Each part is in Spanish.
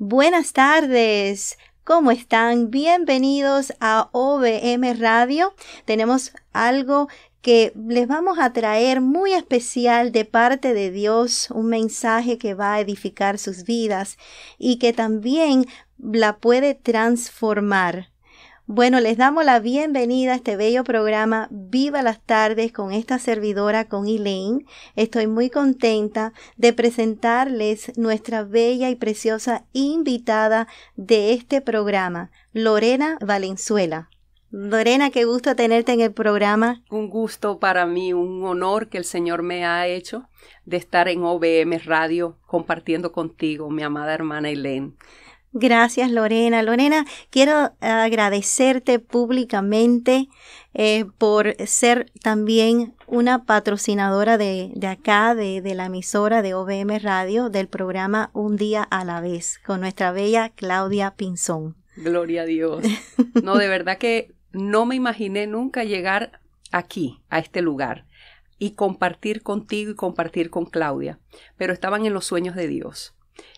Buenas tardes. ¿Cómo están? Bienvenidos a OBM Radio. Tenemos algo que les vamos a traer muy especial de parte de Dios, un mensaje que va a edificar sus vidas y que también la puede transformar. Bueno, les damos la bienvenida a este bello programa Viva las tardes con esta servidora, con Elaine. Estoy muy contenta de presentarles nuestra bella y preciosa invitada de este programa, Lorena Valenzuela. Lorena, qué gusto tenerte en el programa. Un gusto para mí, un honor que el Señor me ha hecho de estar en OBM Radio compartiendo contigo, mi amada hermana Elaine. Gracias Lorena. Lorena, quiero agradecerte públicamente eh, por ser también una patrocinadora de, de acá, de, de, la emisora de OBM Radio, del programa Un día a la vez, con nuestra bella Claudia Pinzón. Gloria a Dios. No, de verdad que no me imaginé nunca llegar aquí, a este lugar, y compartir contigo y compartir con Claudia, pero estaban en los sueños de Dios.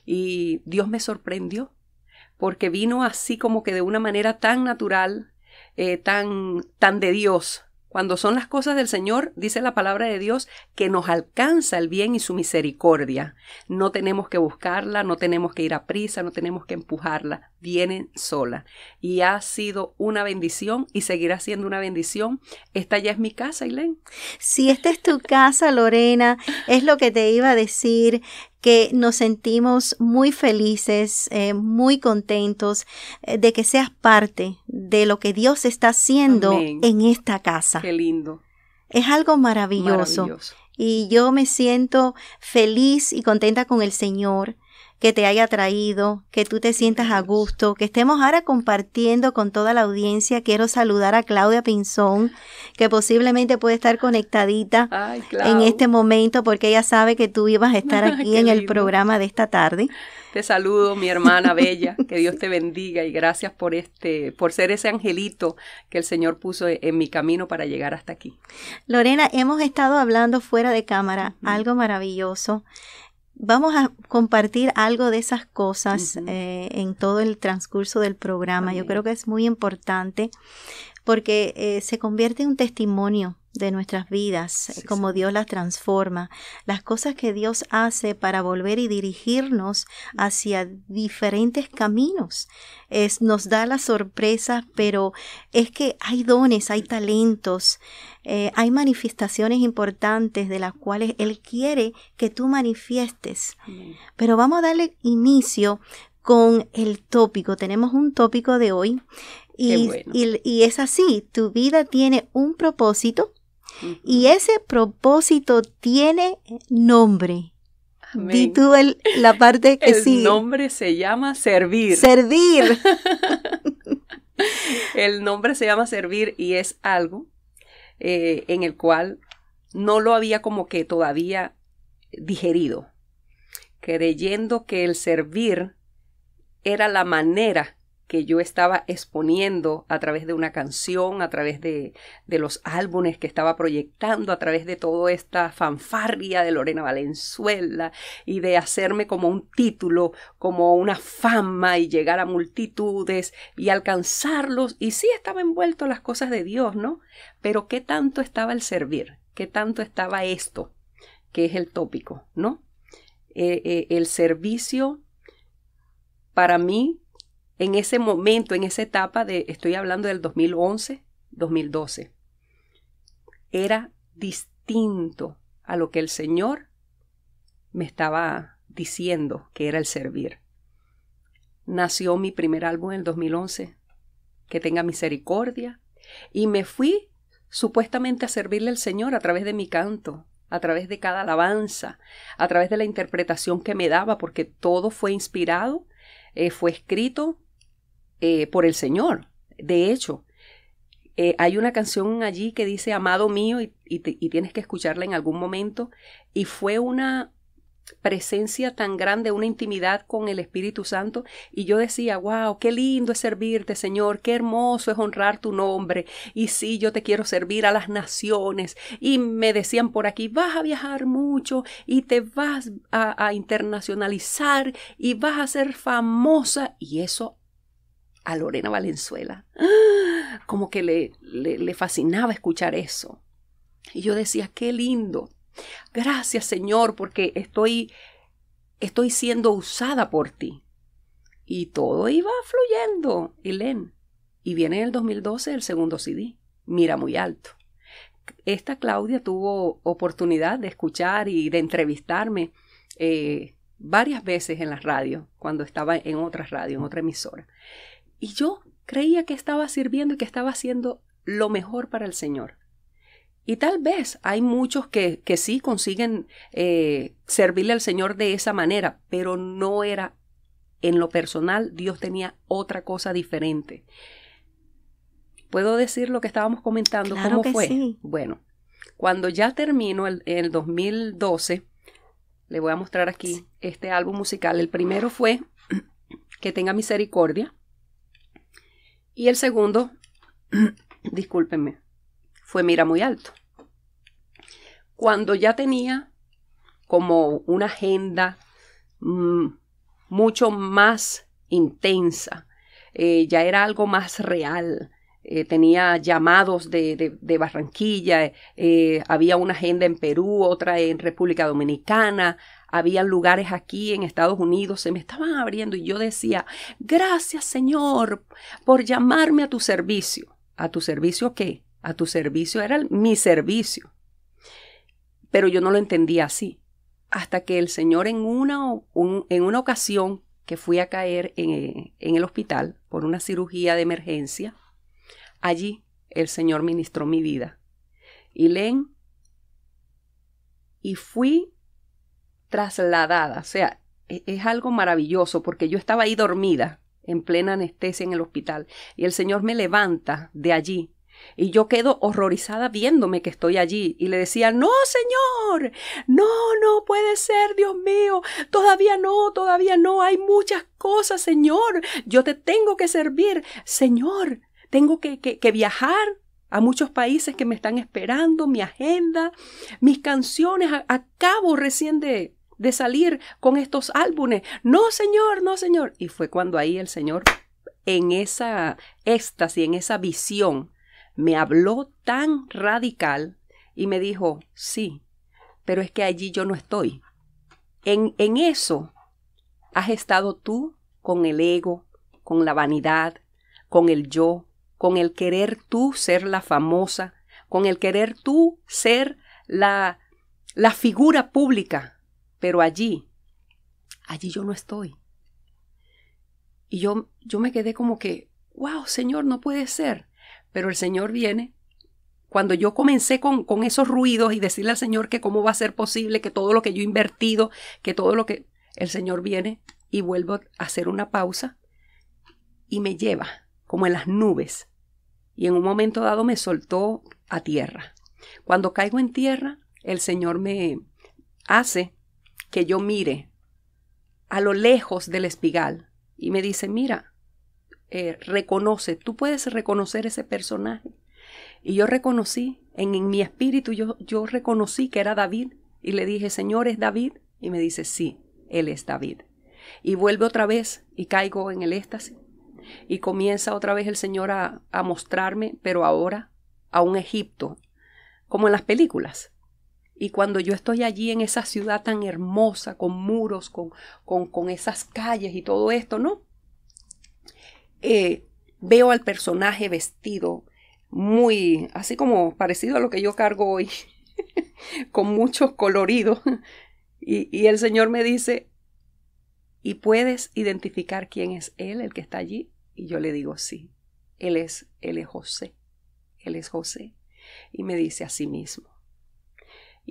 Y Dios me sorprendió porque vino así como que de una manera tan natural, eh, tan, tan de Dios. Cuando son las cosas del Señor, dice la palabra de Dios, que nos alcanza el bien y su misericordia. No tenemos que buscarla, no tenemos que ir a prisa, no tenemos que empujarla, viene sola. Y ha sido una bendición y seguirá siendo una bendición. Esta ya es mi casa, Ilén. Si esta es tu casa, Lorena, es lo que te iba a decir que nos sentimos muy felices, eh, muy contentos eh, de que seas parte de lo que Dios está haciendo en esta casa. Qué lindo. Es algo maravilloso. Y yo me siento feliz y contenta con el Señor que te haya traído, que tú te sientas a gusto, que estemos ahora compartiendo con toda la audiencia. Quiero saludar a Claudia Pinzón, que posiblemente puede estar conectadita en este momento porque ella sabe que tú ibas a estar aquí en el programa de esta tarde. Te saludo, mi hermana bella, que Dios te bendiga y gracias por este, por ser ese angelito que el Señor puso e-, en mi camino para llegar hasta aquí. Lorena, hemos estado hablando fuera de cámara, algo maravilloso. Vamos a compartir algo de esas cosas eh, en todo el transcurso del programa. Yo creo que es muy importante porque eh, se convierte en un testimonio de nuestras vidas, eh, como Dios las transforma, las cosas que Dios hace para volver y dirigirnos hacia diferentes caminos. Es, nos da las sorpresas, pero es que hay dones, hay talentos, eh, hay manifestaciones importantes de las cuales Él quiere que tú manifiestes. Pero vamos a darle inicio con el tópico. Tenemos un tópico de hoy y, y, es así, tu vida tiene un propósito y ese propósito tiene nombre. Di tú la parte que sí. El nombre se llama servir. Servir. el nombre se llama servir y es algo eh, en el cual no lo había como que todavía digerido, creyendo que el servir era la manera que yo estaba exponiendo a través de una canción, a través de, de los álbumes que estaba proyectando, a través de toda esta fanfarria de Lorena Valenzuela y de hacerme como un título, como una fama y llegar a multitudes y alcanzarlos. Y sí estaba envuelto en las cosas de Dios, ¿no? Pero ¿qué tanto estaba el servir? ¿Qué tanto estaba esto? Que es el tópico, ¿no? Eh, eh, el servicio para mí en ese momento, en esa etapa de, estoy hablando del 2011, 2012, era distinto a lo que el Señor me estaba diciendo que era el servir. Nació mi primer álbum en el 2011, que tenga misericordia, y me fui supuestamente a servirle al Señor a través de mi canto, a través de cada alabanza, a través de la interpretación que me daba, porque todo fue inspirado, eh, fue escrito eh, por el Señor. De hecho, eh, hay una canción allí que dice, amado mío, y, tienes que escucharla en algún momento. Y fue una presencia tan grande, una intimidad con el Espíritu Santo. Y yo decía, wow, qué lindo es servirte, Señor, qué hermoso es honrar tu nombre. Y sí, yo te quiero servir a las naciones. Y me decían por aquí, vas a viajar mucho y te vas a, a internacionalizar y vas a ser famosa. Y eso Lorena Valenzuela. Como que le, fascinaba escuchar eso. Y yo decía, qué lindo. Gracias Señor, porque estoy, estoy siendo usada por ti. Y todo iba fluyendo, Helen. Y viene el 2012 el segundo CD, Mira muy alto. Esta Claudia tuvo oportunidad de escuchar y de entrevistarme eh, varias veces en la radio, cuando estaba en otras radio, en otra emisora. Y yo creía que estaba sirviendo y que estaba haciendo lo mejor para el Señor. Y tal vez hay muchos que, que sí consiguen eh, servirle al Señor de esa manera, pero no era en lo personal, Dios tenía otra cosa diferente. ¿Puedo decir lo que estábamos comentando? ¿Cómo fue? Bueno, cuando ya terminó el, el 2012, le voy a mostrar aquí este álbum musical. El primero fue Que tenga misericordia. Y el segundo, discúlpenme, fue Mira Muy Alto. Cuando ya tenía como una agenda mm, mucho más intensa, eh, ya era algo más real. Eh, tenía llamados de, Barranquilla, eh, había una agenda en Perú, otra en República Dominicana, había lugares aquí en Estados Unidos, se me estaban abriendo y yo decía, gracias Señor por llamarme a tu servicio. ¿A tu servicio qué? A tu servicio era mi servicio. Pero yo no lo entendía así. Hasta que el Señor en una, en una ocasión que fui a caer en, en el hospital por una cirugía de emergencia, allí el Señor ministró mi vida. Y leen, y fui trasladada. O sea, e, es, algo maravilloso porque yo estaba ahí dormida, en plena anestesia en el hospital, y el Señor me levanta de allí y yo quedo horrorizada viéndome que estoy allí. Y le decía, no, Señor, no, no puede ser, Dios mío, todavía no, todavía no, hay muchas cosas, Señor, yo te tengo que servir, Señor, tengo que, que, que viajar a muchos países que me están esperando, mi agenda, mis canciones, acabo recién de de salir con estos álbumes. No, Señor, no, Señor. Y fue cuando ahí el Señor, en esa éxtasis, en esa visión, me habló tan radical y me dijo, sí, pero es que allí yo no estoy. En, en eso has estado tú con el ego, con la vanidad, con el yo, con el querer tú ser la famosa, con el querer tú ser la, la figura pública, pero allí, allí yo no estoy. Y yo, yo me quedé como que, wow, Señor, no puede ser. Pero el Señor viene. Cuando yo comencé con, con esos ruidos y decirle al Señor que cómo va a ser posible, que todo lo que yo he invertido, que todo lo que... El Señor viene y vuelvo a hacer una pausa y me lleva como en las nubes. Y en un momento dado me soltó a tierra. Cuando caigo en tierra, el Señor me hace que yo mire a lo lejos del espigal y me dice, mira, eh, reconoce, tú puedes reconocer ese personaje. Y yo reconocí, en, mi espíritu yo, yo reconocí que era David y le dije, Señor, ¿es David? Y me dice, sí, él es David. Y vuelve otra vez y caigo en el éxtasis. Y comienza otra vez el Señor a, a mostrarme, pero ahora a un Egipto, como en las películas, y cuando yo estoy allí en esa ciudad tan hermosa, con muros, con, con, esas calles y todo esto, ¿no? Eh, veo al personaje vestido muy, así como parecido a lo que yo cargo hoy, con muchos coloridos. Y, el Señor me dice, ¿y puedes identificar quién es Él, el que está allí? Y yo le digo, sí, Él es, Él es José, Él es José. Y me dice a sí mismo.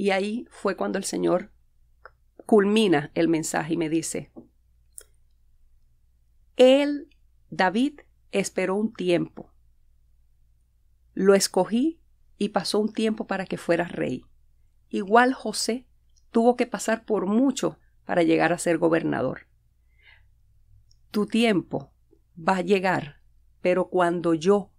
Y ahí fue cuando el Señor culmina el mensaje y me dice, él, David, esperó un tiempo. Lo escogí y pasó un tiempo para que fuera rey. Igual José tuvo que pasar por mucho para llegar a ser gobernador. Tu tiempo va a llegar, pero cuando yo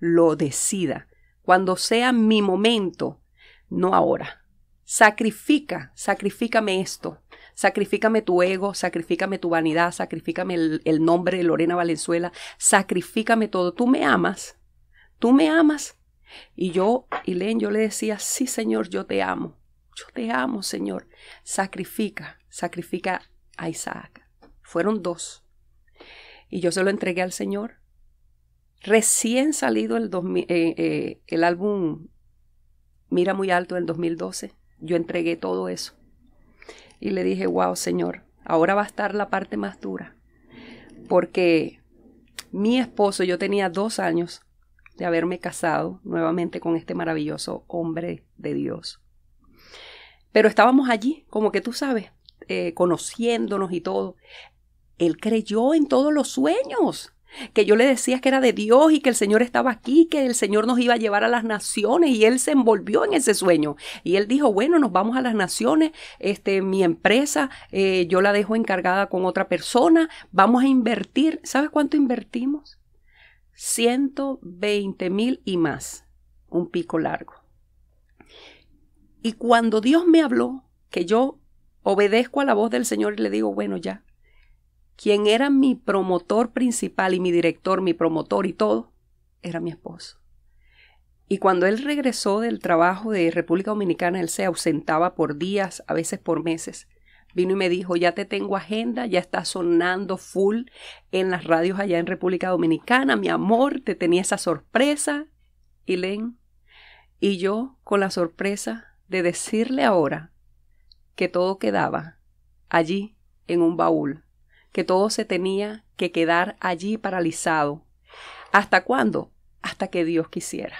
lo decida, cuando sea mi momento, no ahora, Sacrifica, sacrifícame esto. Sacrifícame tu ego, sacrifícame tu vanidad, sacrifícame el, nombre de Lorena Valenzuela, sacrifícame todo. Tú me amas, tú me amas. Y yo, y Len, yo le decía, sí, Señor, yo te amo. Yo te amo, Señor. Sacrifica, sacrifica a Isaac. Fueron dos. Y yo se lo entregué al Señor. Recién salido el, eh, eh, el álbum Mira muy alto del 2012 yo entregué todo eso. Y le dije, wow, Señor, ahora va a estar la parte más dura. Porque mi esposo, yo tenía dos años de haberme casado nuevamente con este maravilloso hombre de Dios. Pero estábamos allí, como que tú sabes, eh, conociéndonos y todo. Él creyó en todos los sueños que yo le decía que era de Dios y que el Señor estaba aquí, que el Señor nos iba a llevar a las naciones y él se envolvió en ese sueño. Y él dijo, bueno, nos vamos a las naciones, este, mi empresa eh, yo la dejo encargada con otra persona, vamos a invertir, ¿sabes cuánto invertimos? 120 mil y más, un pico largo. Y cuando Dios me habló, que yo obedezco a la voz del Señor y le digo, bueno, ya, quien era mi promotor principal y mi director, mi promotor y todo, era mi esposo. Y cuando él regresó del trabajo de República Dominicana, él se ausentaba por días, a veces por meses. Vino y me dijo, ya te tengo agenda, ya está sonando full en las radios allá en República Dominicana, mi amor, te tenía esa sorpresa. Y y yo con la sorpresa de decirle ahora que todo quedaba allí en un baúl que todo se tenía que quedar allí paralizado. ¿Hasta cuándo? Hasta que Dios quisiera.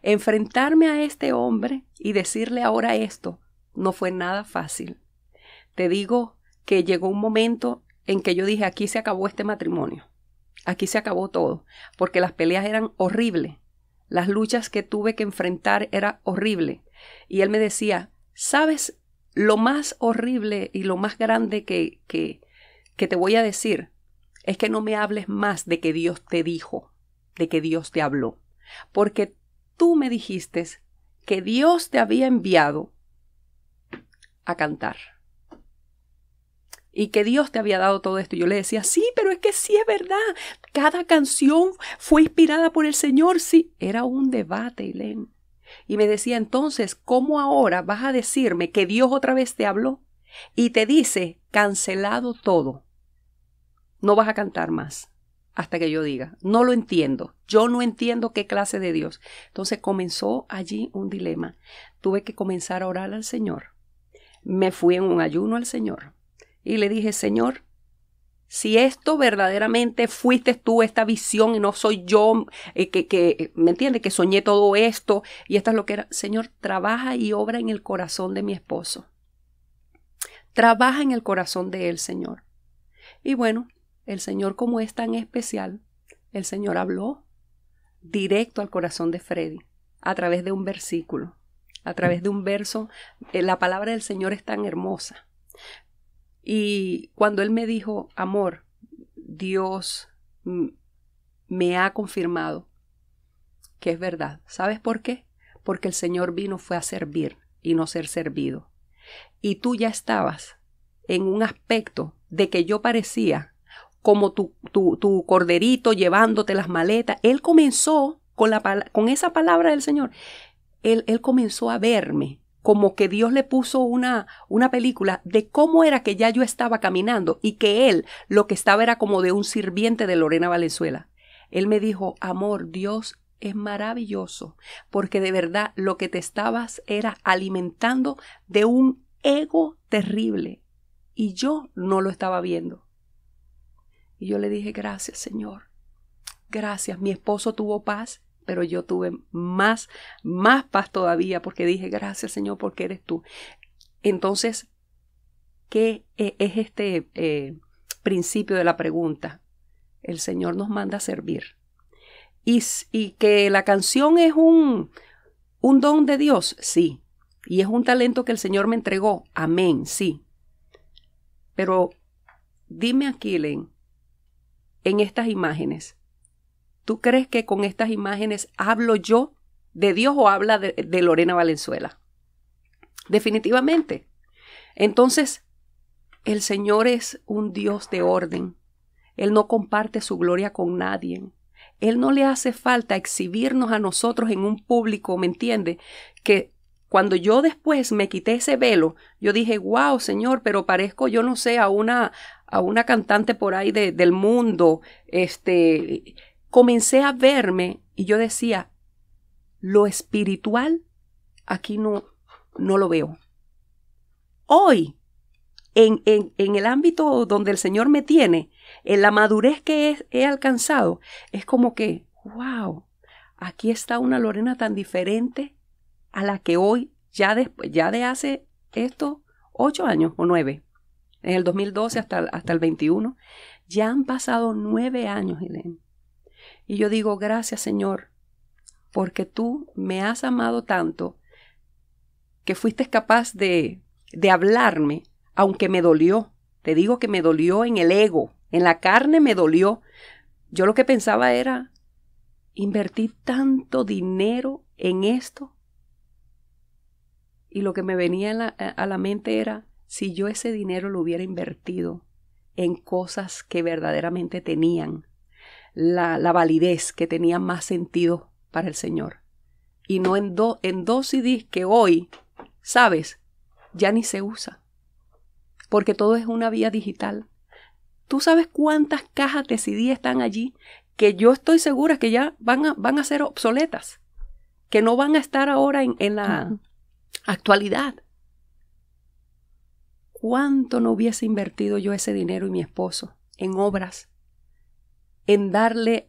Enfrentarme a este hombre y decirle ahora esto no fue nada fácil. Te digo que llegó un momento en que yo dije, aquí se acabó este matrimonio, aquí se acabó todo, porque las peleas eran horribles, las luchas que tuve que enfrentar eran horrible. Y él me decía, ¿sabes lo más horrible y lo más grande que, que, que te voy a decir es que no me hables más de que Dios te dijo, de que Dios te habló, porque tú me dijiste que Dios te había enviado a cantar y que Dios te había dado todo esto. Yo le decía, sí, pero es que sí es verdad. Cada canción fue inspirada por el Señor, sí. Era un debate, Helen. Y me decía entonces, ¿cómo ahora vas a decirme que Dios otra vez te habló? y te dice, cancelado todo, no vas a cantar más hasta que yo diga, no lo entiendo, yo no entiendo qué clase de Dios. Entonces comenzó allí un dilema. Tuve que comenzar a orar al Señor. Me fui en un ayuno al Señor y le dije, Señor, si esto verdaderamente fuiste tú, esta visión, y no soy yo, eh, que, ¿me entiendes? Que soñé todo esto y esto es lo que era. Señor, trabaja y obra en el corazón de mi esposo. Trabaja en el corazón de él, Señor. Y bueno, el Señor como es tan especial, el Señor habló directo al corazón de Freddy a través de un versículo, a través de un verso. Eh, la palabra del Señor es tan hermosa. Y cuando él me dijo, amor, Dios me ha confirmado que es verdad. ¿Sabes por qué? Porque el Señor vino fue a servir y no ser servido y tú ya estabas en un aspecto de que yo parecía como tu, corderito llevándote las maletas. Él comenzó con, esa palabra del Señor. Él, comenzó a verme como que Dios le puso una, una película de cómo era que ya yo estaba caminando y que él lo que estaba era como de un sirviente de Lorena Valenzuela. Él me dijo, amor, Dios es maravilloso, porque de verdad lo que te estabas era alimentando de un ego terrible y yo no lo estaba viendo. Y yo le dije, gracias Señor, gracias, mi esposo tuvo paz, pero yo tuve más, más paz todavía, porque dije, gracias Señor, porque eres tú. Entonces, ¿qué e-, es este eh, principio de la pregunta? El Señor nos manda a servir y, que la canción es un, un don de Dios, sí. Y es un talento que el Señor me entregó, amén, sí. Pero dime aquí, en estas imágenes, ¿tú crees que con estas imágenes hablo yo de Dios o habla de, de Lorena Valenzuela? Definitivamente. Entonces, el Señor es un Dios de orden. Él no comparte su gloria con nadie. Él no le hace falta exhibirnos a nosotros en un público, ¿me entiende? Que cuando yo después me quité ese velo, yo dije, wow, Señor, pero parezco, yo no sé, a una, a una cantante por ahí del mundo. Este, comencé a verme y yo decía, lo espiritual aquí no, no lo veo. Hoy, en, en, en el ámbito donde el Señor me tiene, en la madurez que he, alcanzado, es como que, wow, aquí está una Lorena tan diferente a la que hoy, ya, ya de hace estos ocho años o nueve, en el 2012 hasta, hasta el 21, ya han pasado nueve años, Helen. Y yo digo, gracias Señor, porque tú me has amado tanto que fuiste capaz de, de hablarme, aunque me dolió. Te digo que me dolió en el ego, en la carne me dolió. Yo lo que pensaba era, invertí tanto dinero en esto. Y lo que me venía a la mente era, si yo ese dinero lo hubiera invertido en cosas que verdaderamente tenían la, validez, que tenían más sentido para el Señor. Y no en, dos en dos CDs que hoy, sabes, ya ni se usa. Porque todo es una vía digital. ¿Tú sabes cuántas cajas de CD están allí que yo estoy segura que ya van a, van a ser obsoletas? Que no van a estar ahora en, la actualidad. ¿Cuánto no hubiese invertido yo ese dinero y mi esposo en obras, en darle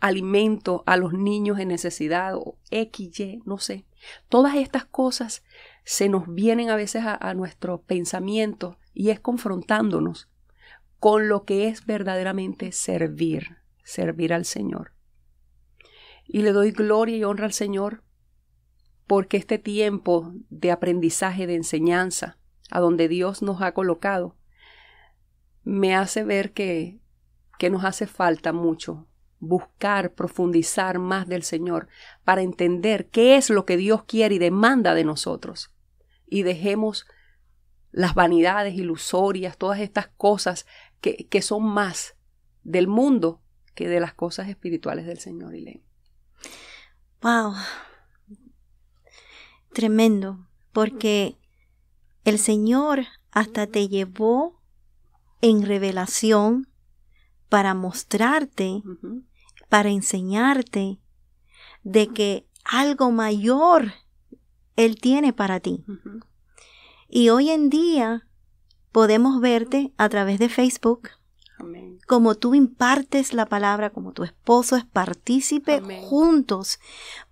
alimento a los niños en necesidad o XY, no sé? Todas estas cosas se nos vienen a veces a nuestro pensamiento y es confrontándonos con lo que es verdaderamente servir, servir al Señor. Y le doy gloria y honra al Señor porque este tiempo de aprendizaje, de enseñanza, a donde Dios nos ha colocado, me hace ver que, que nos hace falta mucho buscar, profundizar más del Señor para entender qué es lo que Dios quiere y demanda de nosotros. Y dejemos las vanidades ilusorias, todas estas cosas que, son más del mundo que de las cosas espirituales del Señor, le Wow. Tremendo, porque el Señor hasta te llevó en revelación para mostrarte, para enseñarte de que algo mayor Él tiene para ti. Y hoy en día podemos verte a través de Facebook. Amén. Como tú impartes la palabra, como tu esposo es partícipe juntos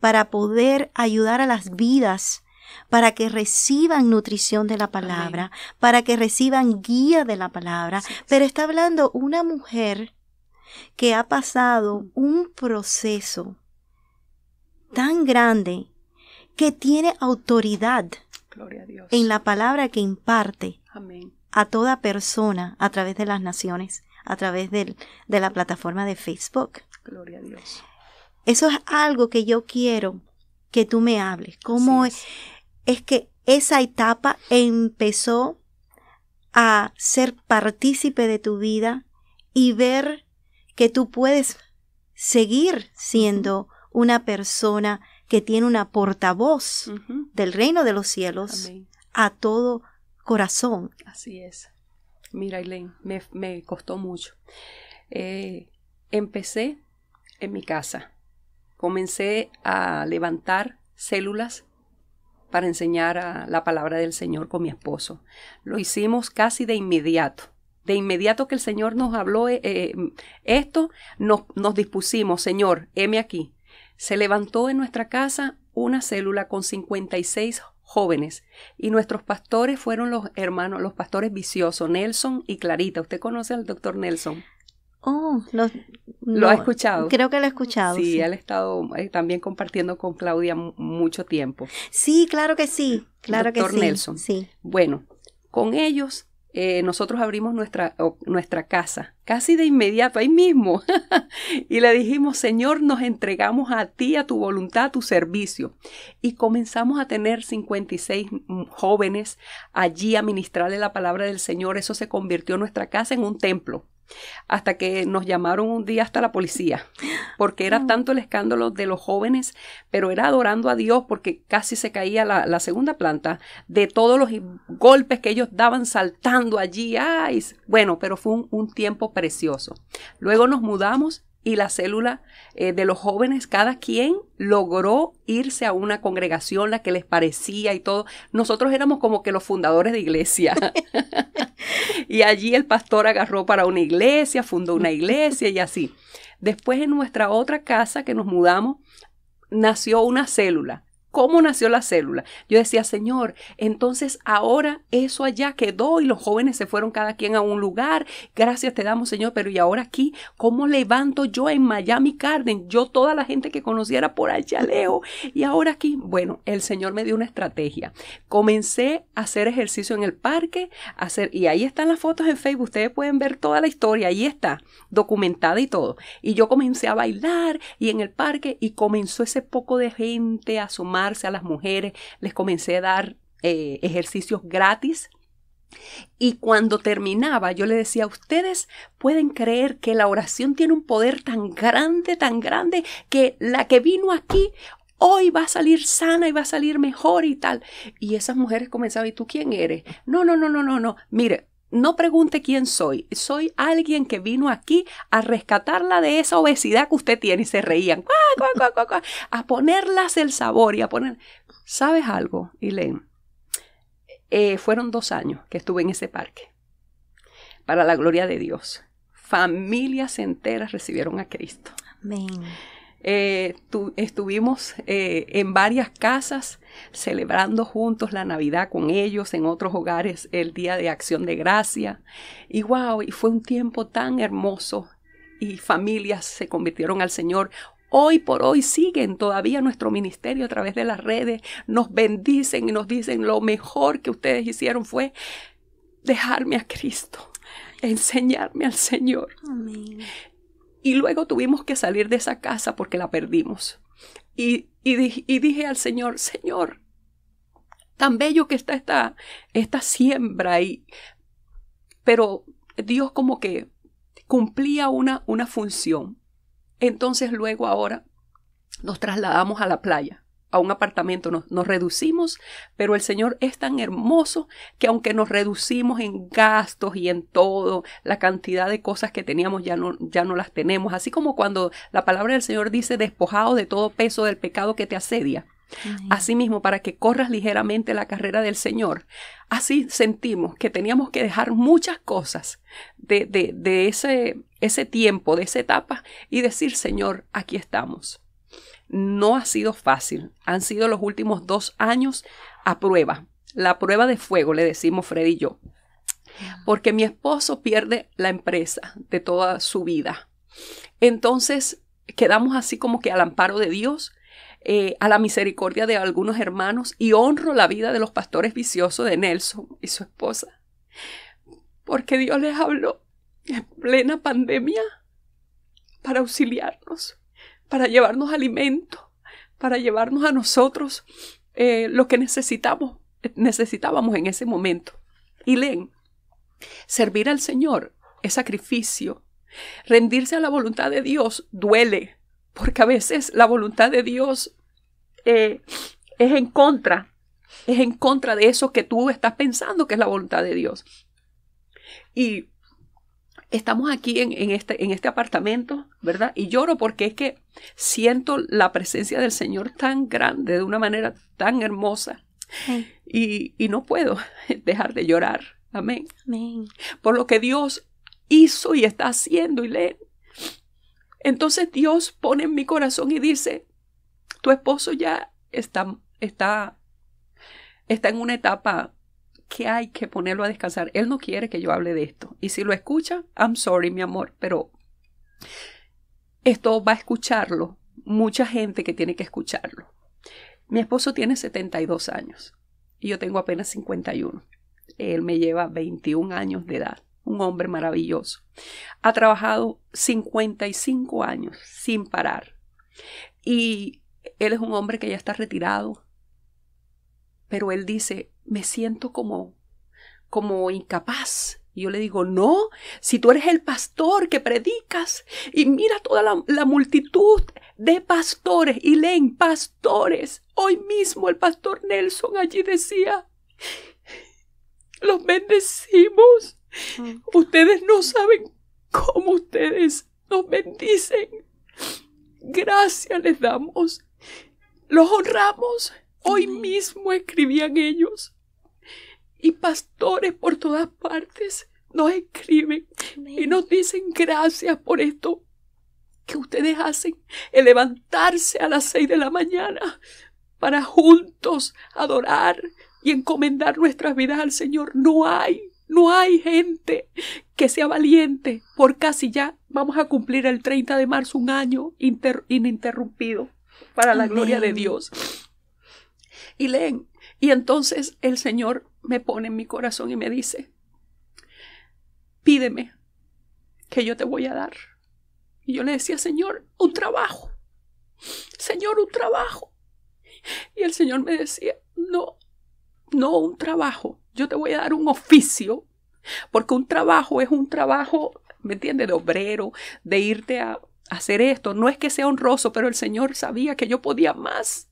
para poder ayudar a las vidas, para que reciban nutrición de la palabra, para que reciban guía de la palabra. Pero está hablando una mujer que ha pasado un proceso tan grande que tiene autoridad en la palabra que imparte. Amén a toda persona a través de las naciones, a través de la plataforma de Facebook. Gloria a Dios. Eso es algo que yo quiero que tú me hables. ¿Cómo es. es? que esa etapa empezó a ser partícipe de tu vida y ver que tú puedes seguir siendo una persona que tiene una portavoz del reino de los cielos a todo corazón. Así es. Mira, Aileen, me, costó mucho. Eh, empecé en mi casa. Comencé a levantar células para enseñar la palabra del Señor con mi esposo. Lo hicimos casi de inmediato. De inmediato que el Señor nos habló eh, eh, esto, nos, nos dispusimos, Señor, heme aquí. Se levantó en nuestra casa una célula con 56 jóvenes. Y nuestros pastores fueron los hermanos, los pastores viciosos, Nelson y Clarita. ¿Usted conoce al doctor Nelson? Oh, lo, ha escuchado. Creo que lo he escuchado. Sí, él ha estado eh, también compartiendo con Claudia mucho tiempo. Sí, claro que sí, claro que sí. Nelson. Sí. Bueno, con ellos eh, nosotros abrimos nuestra, nuestra casa, casi de inmediato, ahí mismo, y le dijimos, Señor, nos entregamos a ti, a tu voluntad, a tu servicio. Y comenzamos a tener 56 mm, jóvenes allí a ministrarle la palabra del Señor. Eso se convirtió nuestra casa en un templo hasta que nos llamaron un día hasta la policía, porque era ah. tanto el escándalo de los jóvenes, pero era adorando a Dios porque casi se caía la, segunda planta de todos los golpes que ellos daban saltando allí. Ay, bueno, pero fue un tiempo precioso. Luego nos mudamos y la célula eh, de los jóvenes, cada quien logró irse a una congregación, la que les parecía y todo. Nosotros éramos como que los fundadores de iglesia. y allí el pastor agarró para una iglesia, fundó una iglesia y así. Después en nuestra otra casa que nos mudamos, nació una célula cómo nació la célula. Yo decía, Señor, entonces ahora eso allá quedó y los jóvenes se fueron cada quien a un lugar. Gracias te damos, Señor, pero ¿y ahora aquí cómo levanto yo en Miami Garden? Yo toda la gente que conociera por allá leo y ahora aquí. Bueno, el Señor me dio una estrategia. Comencé a hacer ejercicio en el parque, hacer, y ahí están las fotos en Facebook, ustedes pueden ver toda la historia, ahí está, documentada y todo. Y yo comencé a bailar y en el parque y comenzó ese poco de gente a sumar a las mujeres, les comencé a dar eh, ejercicios gratis. Y cuando terminaba, yo le decía, ustedes pueden creer que la oración tiene un poder tan grande, tan grande, que la que vino aquí hoy va a salir sana y va a salir mejor y tal. Y esas mujeres comenzaban, ¿y tú quién eres? No, no, no, no, no, no. Mire, no pregunte quién soy, soy alguien que vino aquí a rescatarla de esa obesidad que usted tiene y se reían, a ponerlas el sabor y a poner... ¿Sabes algo, Y eh, fueron dos años que estuve en ese parque, para la gloria de Dios. Familias enteras recibieron a Cristo. Amén. Eh, estuvimos eh, en varias casas celebrando juntos la Navidad con ellos, en otros hogares el Día de Acción de Gracia. Y wow, y fue un tiempo tan hermoso y familias se convirtieron al Señor. Hoy por hoy siguen todavía nuestro ministerio a través de las redes, nos bendicen y nos dicen lo mejor que ustedes hicieron fue dejarme a Cristo, enseñarme al Señor. Amén. Y luego tuvimos que salir de esa casa porque la perdimos. Y, dije al Señor, Señor, tan bello que está esta, esta siembra, ahí, pero Dios como que cumplía una, una función. Entonces luego ahora nos trasladamos a la playa a un apartamento, nos, reducimos, pero el Señor es tan hermoso que aunque nos reducimos en gastos y en todo, la cantidad de cosas que teníamos ya no, ya no las tenemos, así como cuando la palabra del Señor dice despojado de todo peso del pecado que te asedia. así Asimismo, para que corras ligeramente la carrera del Señor. Así sentimos que teníamos que dejar muchas cosas de, de, de ese, ese tiempo, de esa etapa, y decir, Señor, aquí estamos. No ha sido fácil. Han sido los últimos dos años a prueba. La prueba de fuego, le decimos Freddy y yo. Porque mi esposo pierde la empresa de toda su vida. Entonces quedamos así como que al amparo de Dios, eh, a la misericordia de algunos hermanos y honro la vida de los pastores viciosos de Nelson y su esposa. Porque Dios les habló en plena pandemia para auxiliarnos para llevarnos alimento, para llevarnos a nosotros eh, lo que necesitamos, necesitábamos en ese momento. Y leen, servir al Señor es sacrificio. Rendirse a la voluntad de Dios duele, porque a veces la voluntad de Dios eh, es en contra, es en contra de eso que tú estás pensando que es la voluntad de Dios. Y estamos aquí este, en, este, apartamento, ¿verdad? Y lloro porque es que siento la presencia del Señor tan grande, de una manera tan hermosa. Y, no puedo dejar de llorar. Amén. Por lo que Dios hizo y está haciendo y lee. Entonces Dios pone en mi corazón y dice, tu esposo ya está, está, está en una etapa que hay que ponerlo a descansar. Él no quiere que yo hable de esto. Y si lo escucha, I'm sorry, mi amor, pero esto va a escucharlo mucha gente que tiene que escucharlo. Mi esposo tiene 72 años y yo tengo apenas 51. Él me lleva 21 años de edad, un hombre maravilloso. Ha trabajado 55 años sin parar. Y él es un hombre que ya está retirado, pero él dice, me siento como, como incapaz. Y yo le digo, no, si tú eres el pastor que predicas y mira toda la, multitud de pastores y leen pastores. Hoy mismo el pastor Nelson allí decía, los bendecimos. Mm. Ustedes no saben cómo ustedes nos bendicen. Gracias les damos. Los honramos. Hoy mismo escribían ellos. Y pastores por todas partes nos escriben y nos dicen gracias por esto que ustedes hacen, el levantarse a las seis de la mañana para juntos adorar y encomendar nuestras vidas al Señor. No hay, no hay gente que sea valiente por casi ya vamos a cumplir el 30 de marzo un año ininterrumpido para la gloria de Dios y leen. Y entonces el Señor me pone en mi corazón y me dice, pídeme que yo te voy a dar. Y yo le decía, Señor, un trabajo. Señor, un trabajo. Y el Señor me decía, no, no un trabajo. Yo te voy a dar un oficio, porque un trabajo es un trabajo, ¿me entiendes?, de obrero, de irte a hacer esto. No es que sea honroso, pero el Señor sabía que yo podía más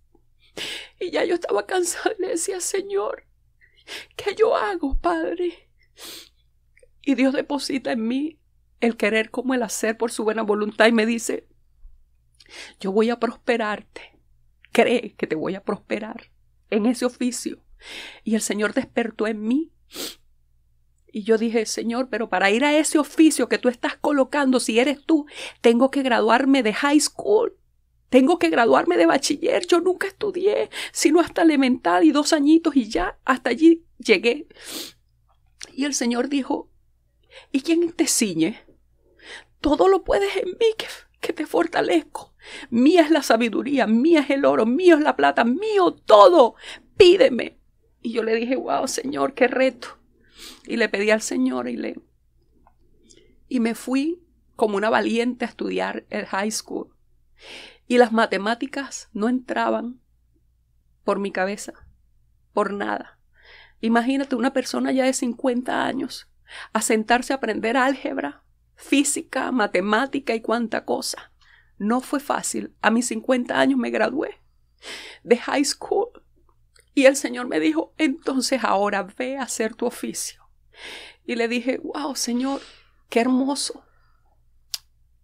y ya yo estaba cansada y le decía, Señor, ¿qué yo hago, Padre? Y Dios deposita en mí el querer como el hacer por su buena voluntad y me dice, yo voy a prosperarte, cree que te voy a prosperar en ese oficio. Y el Señor despertó en mí. Y yo dije, Señor, pero para ir a ese oficio que tú estás colocando, si eres tú, tengo que graduarme de high school. Tengo que graduarme de bachiller. Yo nunca estudié, sino hasta elemental y dos añitos y ya, hasta allí llegué. Y el Señor dijo, ¿y quién te ciñe? Todo lo puedes en mí que, te fortalezco. Mía es la sabiduría, mía es el oro, mío es la plata, mío todo. Pídeme. Y yo le dije, wow, Señor, qué reto. Y le pedí al Señor y le... Y me fui como una valiente a estudiar el high school. Y las matemáticas no entraban por mi cabeza, por nada. Imagínate una persona ya de 50 años a sentarse a aprender álgebra, física, matemática y cuánta cosa. No fue fácil. A mis 50 años me gradué de high school. Y el Señor me dijo, entonces ahora ve a hacer tu oficio. Y le dije, wow, Señor, qué hermoso.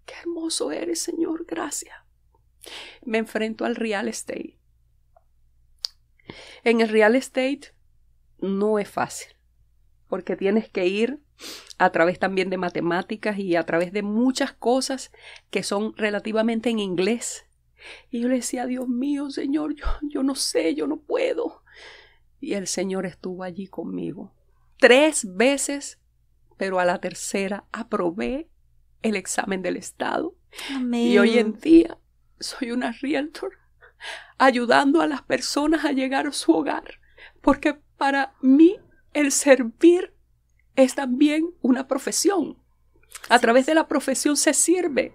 Qué hermoso eres, Señor, gracias. Me enfrento al real estate. En el real estate no es fácil, porque tienes que ir a través también de matemáticas y a través de muchas cosas que son relativamente en inglés. Y yo le decía, Dios mío, Señor, yo, yo no sé, yo no puedo. Y el Señor estuvo allí conmigo. Tres veces, pero a la tercera aprobé el examen del Estado. Amén. Y hoy en día soy una realtor, ayudando a las personas a llegar a su hogar, porque para mí el servir es también una profesión. A través de la profesión se sirve.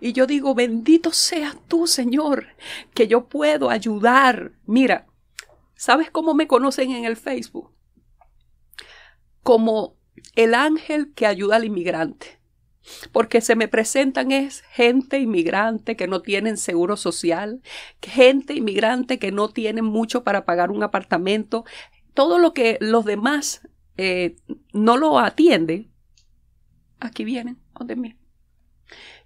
Y yo digo, bendito seas tú, Señor, que yo puedo ayudar. Mira, ¿sabes cómo me conocen en el Facebook? Como el ángel que ayuda al inmigrante. Porque se me presentan es gente inmigrante que no tienen seguro social, gente inmigrante que no tienen mucho para pagar un apartamento, todo lo que los demás eh, no lo atienden, aquí vienen donde mí.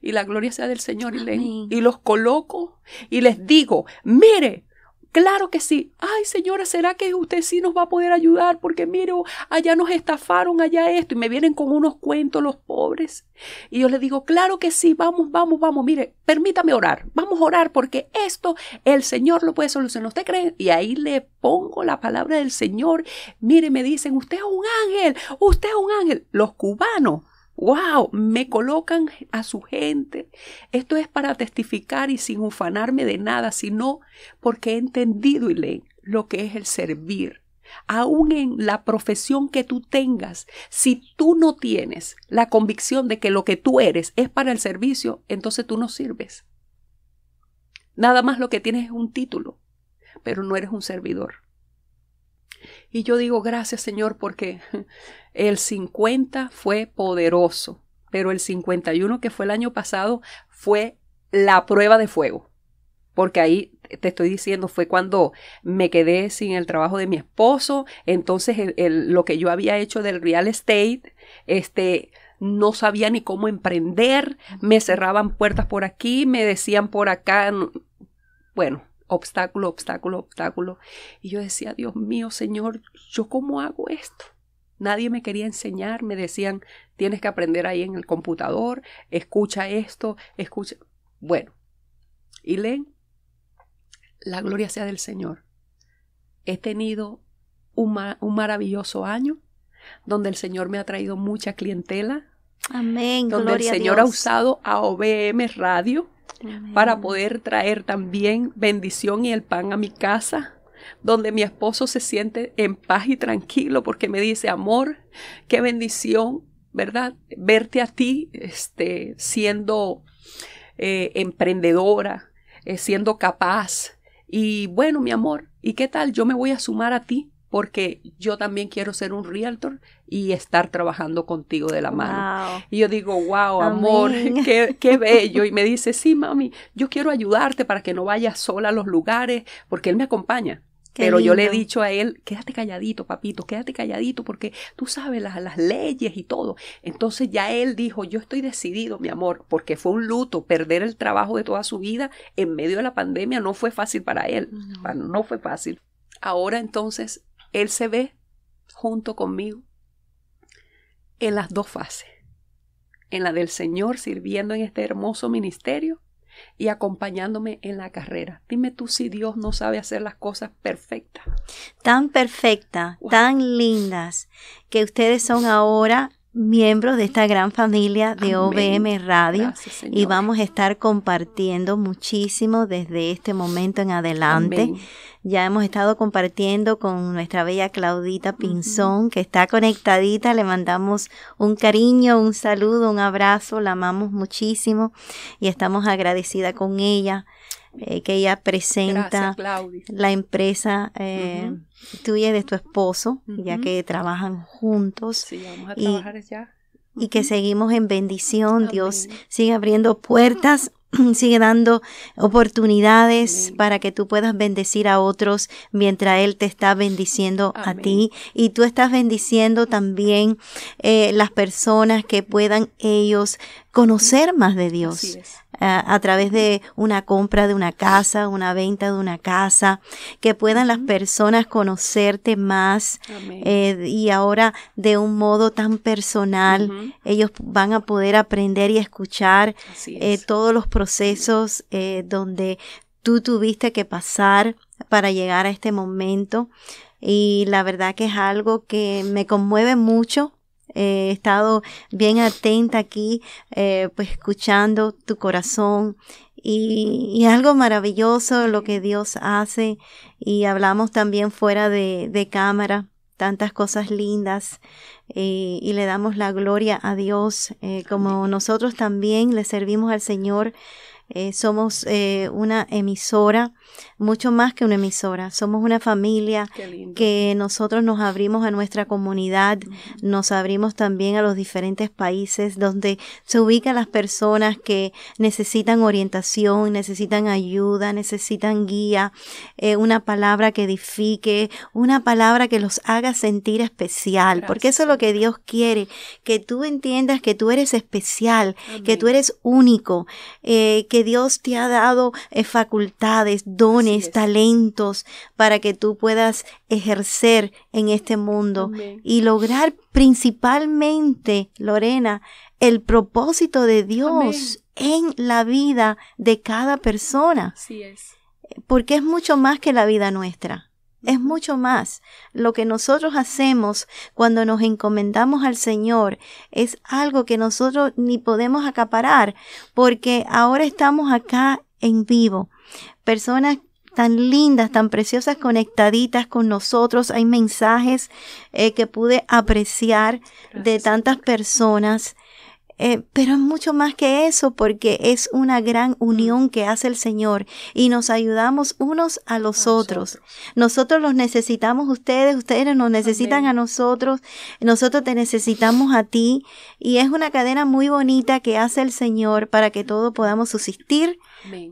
Y la gloria sea del Señor y, y los coloco y les digo, mire, Claro que sí. Ay, señora, ¿será que usted sí nos va a poder ayudar? Porque mire, oh, allá nos estafaron, allá esto, y me vienen con unos cuentos los pobres. Y yo le digo, claro que sí, vamos, vamos, vamos, mire, permítame orar, vamos a orar porque esto el Señor lo puede solucionar. ¿Usted cree? Y ahí le pongo la palabra del Señor. Mire, me dicen, usted es un ángel, usted es un ángel. Los cubanos ¡Wow! Me colocan a su gente. Esto es para testificar y sin ufanarme de nada, sino porque he entendido, y leí lo que es el servir. Aún en la profesión que tú tengas, si tú no tienes la convicción de que lo que tú eres es para el servicio, entonces tú no sirves. Nada más lo que tienes es un título, pero no eres un servidor. Y yo digo, gracias Señor, porque el 50 fue poderoso, pero el 51 que fue el año pasado fue la prueba de fuego. Porque ahí te estoy diciendo fue cuando me quedé sin el trabajo de mi esposo, entonces lo que yo había hecho del real estate, este, no sabía ni cómo emprender, me cerraban puertas por aquí, me decían por acá, bueno, obstáculo, obstáculo, obstáculo. Y yo decía, Dios mío, Señor, ¿yo cómo hago esto? Nadie me quería enseñar, me decían, tienes que aprender ahí en el computador, escucha esto, escucha. Bueno, y leen, la gloria sea del Señor. He tenido un, maravilloso año donde el Señor me ha traído mucha clientela. Amén. Donde el Señor ha usado a OBM Radio para poder traer también bendición y el pan a mi casa, donde mi esposo se siente en paz y tranquilo porque me dice, amor, qué bendición, ¿verdad? Verte a ti este, siendo eh, emprendedora, eh, siendo capaz. Y bueno, mi amor, ¿y qué tal? Yo me voy a sumar a ti porque yo también quiero ser un realtor y estar trabajando contigo de la mano. Y yo digo, wow, amor, qué, bello. Y me dice, sí, mami, yo quiero ayudarte para que no vayas sola a los lugares, porque él me acompaña. Pero yo le he dicho a él, quédate calladito, papito, quédate calladito, porque tú sabes las, las leyes y todo. Entonces ya él dijo, yo estoy decidido, mi amor, porque fue un luto perder el trabajo de toda su vida en medio de la pandemia, no fue fácil para él, no fue fácil. Ahora entonces él se ve junto conmigo en las dos fases, en la del Señor sirviendo en este hermoso ministerio y acompañándome en la carrera. Dime tú si Dios no sabe hacer las cosas perfectas. Tan perfectas, tan lindas, que ustedes son ahora miembros de esta gran familia de OBM Radio y vamos a estar compartiendo muchísimo desde este momento en adelante. Ya hemos estado compartiendo con nuestra bella Claudita Pinzón, que está conectadita. Le mandamos un cariño, un saludo, un abrazo. La amamos muchísimo y estamos agradecida con ella eh, que ella presenta la empresa eh, tuya y de tu esposo, ya que trabajan juntos. y, que seguimos en bendición. Dios sigue abriendo puertas sigue dando oportunidades para que tú puedas bendecir a otros mientras Él te está bendiciendo a ti y tú estás bendiciendo también eh, las personas que puedan ellos conocer más de Dios a, través de una compra de una casa, una venta de una casa, que puedan las personas conocerte más eh, y ahora de un modo tan personal, ellos van a poder aprender y escuchar eh, todos los procesos eh, donde tú tuviste que pasar para llegar a este momento. Y la verdad que es algo que me conmueve mucho he estado bien atenta aquí, eh, pues escuchando tu corazón y, algo maravilloso lo que Dios hace y hablamos también fuera de, cámara tantas cosas lindas eh, y le damos la gloria a Dios eh, como nosotros también le servimos al Señor somos una emisora mucho más que una emisora. Somos una familia que nosotros nos abrimos a nuestra comunidad, nos abrimos también a los diferentes países donde se ubican las personas que necesitan orientación, necesitan ayuda, necesitan guía, eh, una palabra que edifique, una palabra que los haga sentir especial, porque eso es lo que Dios quiere, que tú entiendas que tú eres especial, que tú eres único, eh, que Dios te ha dado eh, facultades, talentos para que tú puedas ejercer en este mundo y lograr principalmente, Lorena, el propósito de Dios en la vida de cada persona. Sí es. Porque es mucho más que la vida nuestra. Es mucho más. Lo que nosotros hacemos cuando nos encomendamos al Señor es algo que nosotros ni podemos acaparar porque ahora estamos acá en vivo, personas tan lindas, tan preciosas, conectaditas con nosotros. Hay mensajes eh, que pude apreciar de tantas personas eh, pero es mucho más que eso porque es una gran mm. unión que hace el Señor y nos ayudamos unos a los otros. Nosotros. los necesitamos ustedes, ustedes nos necesitan a nosotros, nosotros te necesitamos a ti y es una cadena muy bonita que hace el Señor para que todos podamos subsistir,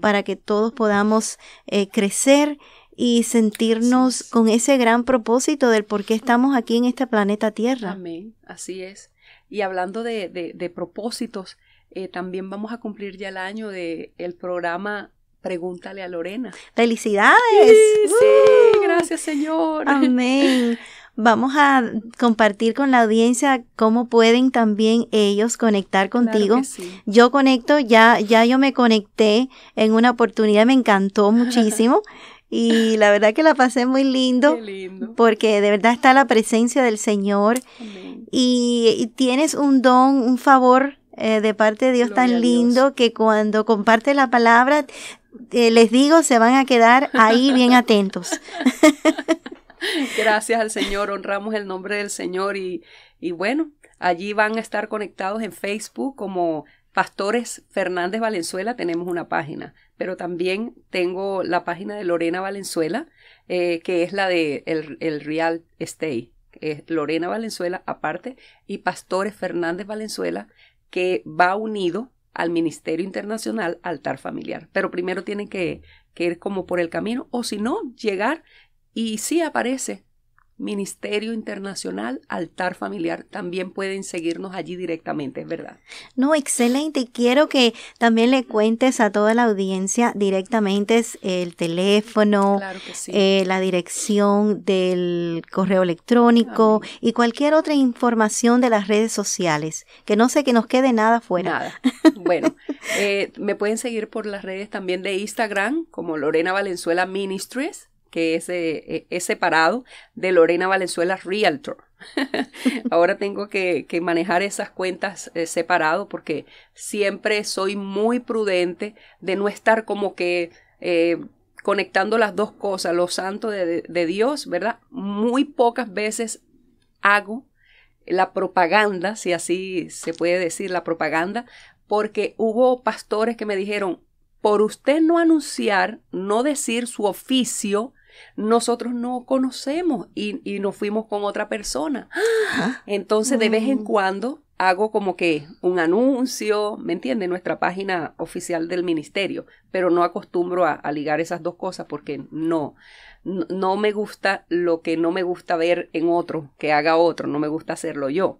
para que todos podamos eh, crecer y sentirnos con ese gran propósito del por qué estamos aquí en este planeta Tierra. Amén, así es. Y hablando de, de, propósitos, eh, también vamos a cumplir ya el año del el programa Pregúntale a Lorena. ¡Felicidades! Sí, ¡Uh! gracias Señor. Amén. Vamos a compartir con la audiencia cómo pueden también ellos conectar contigo. Yo conecto, ya, ya yo me conecté en una oportunidad, me encantó muchísimo. Y la verdad que la pasé muy lindo, porque de verdad está la presencia del Señor y, tienes un don, un favor eh, de parte de Dios tan lindo que cuando compartes la palabra, eh, les digo, se van a quedar ahí bien atentos. Gracias al Señor, honramos el nombre del Señor y, y bueno, allí van a estar conectados en Facebook como Pastores Fernández Valenzuela tenemos una página, pero también tengo la página de Lorena Valenzuela, eh, que es la de el, Real Estate, que es Lorena Valenzuela aparte, y Pastores Fernández Valenzuela, que va unido al Ministerio Internacional Altar Familiar. Pero primero tienen que, que ir como por el camino, o si no, llegar y sí aparece Ministerio Internacional Altar Familiar. También pueden seguirnos allí directamente, es verdad. No, excelente. Quiero que también le cuentes a toda la audiencia directamente el teléfono, eh, la dirección del correo electrónico y cualquier otra información de las redes sociales. Que no sé que nos quede nada fuera. Nada. Bueno, eh, me pueden seguir por las redes también de Instagram como Lorena Valenzuela Ministries que eh, es, separado de Lorena Valenzuela Realtor. Ahora tengo que, manejar esas cuentas eh, separado porque siempre soy muy prudente de no estar como que eh, conectando las dos cosas, lo santo de Dios, ¿verdad? Muy pocas veces hago la propaganda, si así se puede decir, la propaganda, porque hubo pastores que me dijeron, por usted no anunciar, no decir su oficio, nosotros no conocemos y, y nos fuimos con otra persona. Ah. Entonces, de vez en mm. cuando hago como que un anuncio, ¿me entiende? Nuestra página oficial del ministerio, pero no acostumbro a, ligar esas dos cosas porque no, no, me gusta lo que no me gusta ver en otro, que haga otro, no me gusta hacerlo yo.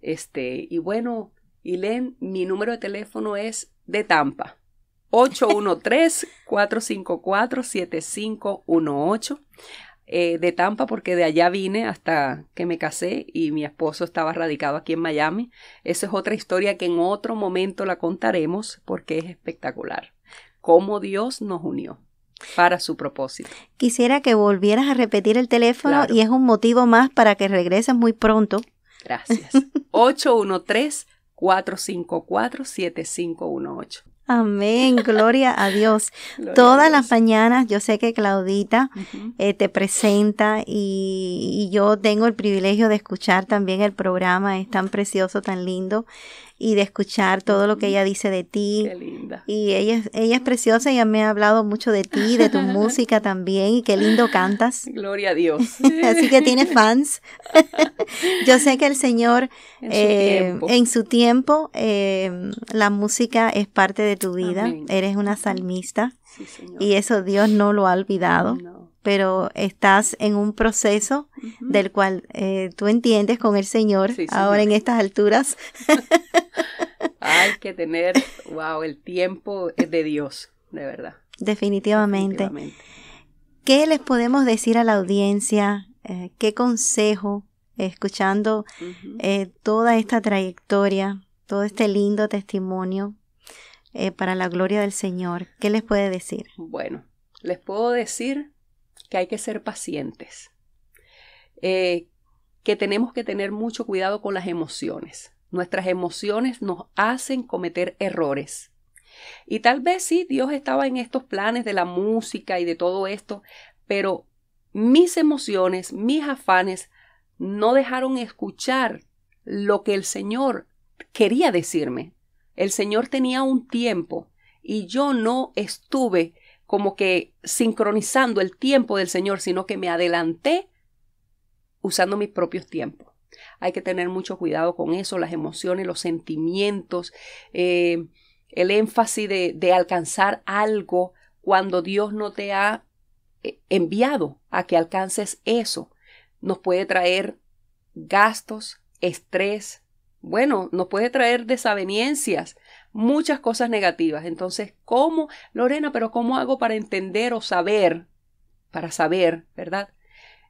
Este, y bueno, Ilen, mi número de teléfono es de Tampa, 813-454-7518 eh, de Tampa, porque de allá vine hasta que me casé y mi esposo estaba radicado aquí en Miami. Esa es otra historia que en otro momento la contaremos porque es espectacular. Cómo Dios nos unió para su propósito. Quisiera que volvieras a repetir el teléfono y es un motivo más para que regreses muy pronto. Gracias. 813 454 7518. Amén, gloria a Dios. Todas las mañanas yo sé que Claudita eh, te presenta y, yo tengo el privilegio de escuchar también el programa, es tan precioso, tan lindo, y de escuchar todo lo que ella dice de ti. Y ella, ella es preciosa, ella me ha hablado mucho de ti, de tu música también, y qué lindo cantas. Gloria a Dios. Así que tiene fans. yo sé que el Señor en su eh, tiempo, eh, la música es parte de tu vida. Eres una salmista y eso Dios no lo ha olvidado. pero estás en un proceso del cual eh, tú entiendes con el Señor ahora en estas alturas. Hay que tener, wow, el tiempo es de Dios, de verdad. Definitivamente. ¿Qué les podemos decir a la audiencia? Eh, ¿Qué consejo, escuchando eh, toda esta trayectoria, todo este lindo testimonio, eh, para la gloria del Señor, ¿qué les puede decir? Bueno, les puedo decir que hay que ser pacientes, eh, que tenemos que tener mucho cuidado con las emociones. Nuestras emociones nos hacen cometer errores. Y tal vez sí, Dios estaba en estos planes de la música y de todo esto, pero mis emociones, mis afanes, no dejaron escuchar lo que el Señor quería decirme. El Señor tenía un tiempo y yo no estuve como que sincronizando el tiempo del Señor, sino que me adelanté usando mis propios tiempos. Hay que tener mucho cuidado con eso, las emociones, los sentimientos, eh, el énfasis de alcanzar algo cuando Dios no te ha eh, enviado a que alcances eso. Nos puede traer gastos, estrés, bueno, nos puede traer desaveniencias, muchas cosas negativas. Entonces, ¿cómo, Lorena, pero cómo hago para entender o saber? Para saber, ¿verdad?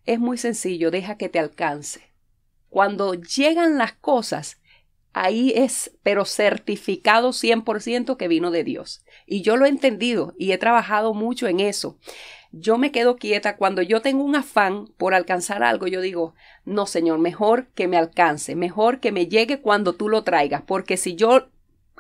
Es muy sencillo, deja que te alcance. Cuando llegan las cosas, ahí es, pero certificado 100% que vino de Dios. Y yo lo he entendido y he trabajado mucho en eso. Yo me quedo quieta cuando yo tengo un afán por alcanzar algo, yo digo, no Señor, mejor que me alcance, mejor que me llegue cuando tú lo traigas, porque si yo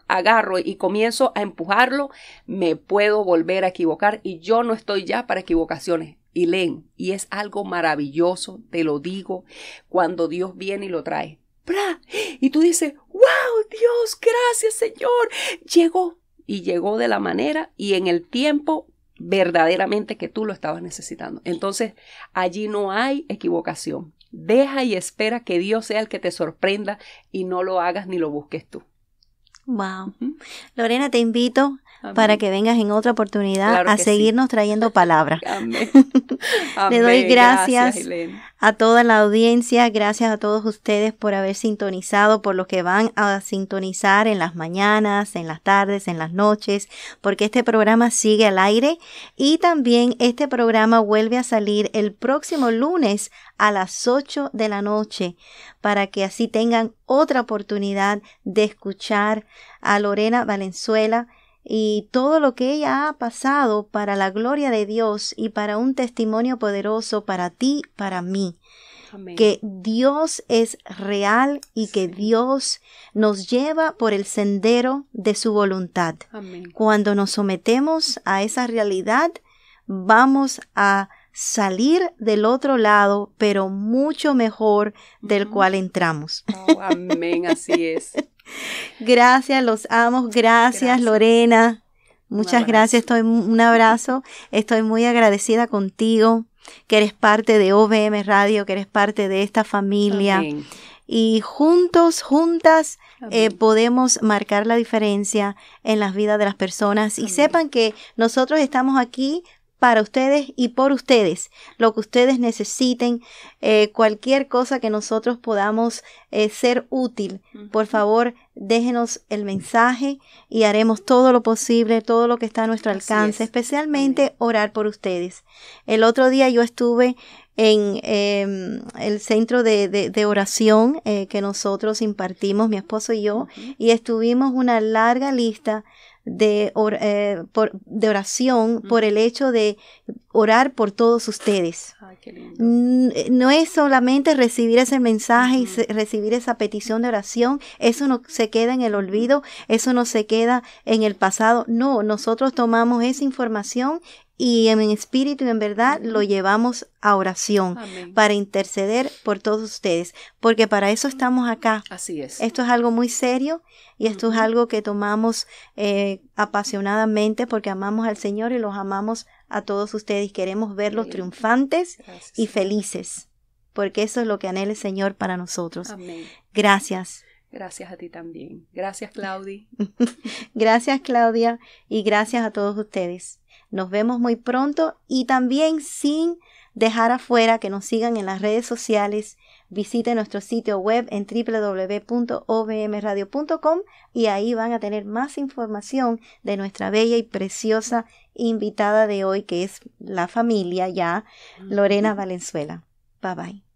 agarro y comienzo a empujarlo, me puedo volver a equivocar y yo no estoy ya para equivocaciones. Y leen, y es algo maravilloso, te lo digo, cuando Dios viene y lo trae. Y tú dices, wow, Dios, gracias Señor, llegó. Y llegó de la manera y en el tiempo verdaderamente que tú lo estabas necesitando. Entonces, allí no hay equivocación. Deja y espera que Dios sea el que te sorprenda y no lo hagas ni lo busques tú. Wow. Lorena, te invito para que vengas en otra oportunidad a seguirnos trayendo palabra. Le doy gracias, a toda la audiencia, gracias a todos ustedes por haber sintonizado, por los que van a sintonizar en las mañanas, en las tardes, en las noches, porque este programa sigue al aire y también este programa vuelve a salir el próximo lunes a las 8 de la noche para que así tengan otra oportunidad de escuchar a Lorena Valenzuela y todo lo que ella ha pasado para la gloria de Dios y para un testimonio poderoso para ti, para mí. Que Dios es real y que Dios nos lleva por el sendero de su voluntad. Cuando nos sometemos a esa realidad, vamos a salir del otro lado, pero mucho mejor del cual entramos. Oh, amén, así es. Gracias, los amo. Gracias, Lorena. Muchas gracias. Estoy un abrazo. Estoy muy agradecida contigo, que eres parte de OVM Radio, que eres parte de esta familia. Y juntos, juntas, eh, podemos marcar la diferencia en las vidas de las personas. Y sepan que nosotros estamos aquí para ustedes y por ustedes, lo que ustedes necesiten, eh, cualquier cosa que nosotros podamos eh, ser útil. Por favor, déjenos el mensaje y haremos todo lo posible, todo lo que está a nuestro alcance, especialmente orar por ustedes. El otro día yo estuve en em, el centro de, de oración eh, que nosotros impartimos, mi esposo y yo, y estuvimos una larga lista de, or, eh, por, de oración por el hecho de orar por todos ustedes. Mm, eh, no es solamente recibir ese mensaje y recibir esa petición de oración, eso no se queda en el olvido, eso no se queda en el pasado, no, nosotros tomamos esa información y en espíritu y en verdad lo llevamos a oración para interceder por todos ustedes, porque para eso estamos acá. Así es. Esto es algo muy serio y esto es algo que tomamos eh, apasionadamente porque amamos al Señor y los amamos a todos ustedes. Queremos verlos triunfantes y felices, porque eso es lo que anhela el Señor para nosotros. Gracias. Gracias a ti también. Gracias, Claudia. gracias, Claudia, y gracias a todos ustedes. Nos vemos muy pronto y también sin dejar afuera que nos sigan en las redes sociales. Visite nuestro sitio web en www.ovmradio.com y ahí van a tener más información de nuestra bella y preciosa invitada de hoy, que es la familia ya, Lorena Valenzuela. Bye bye.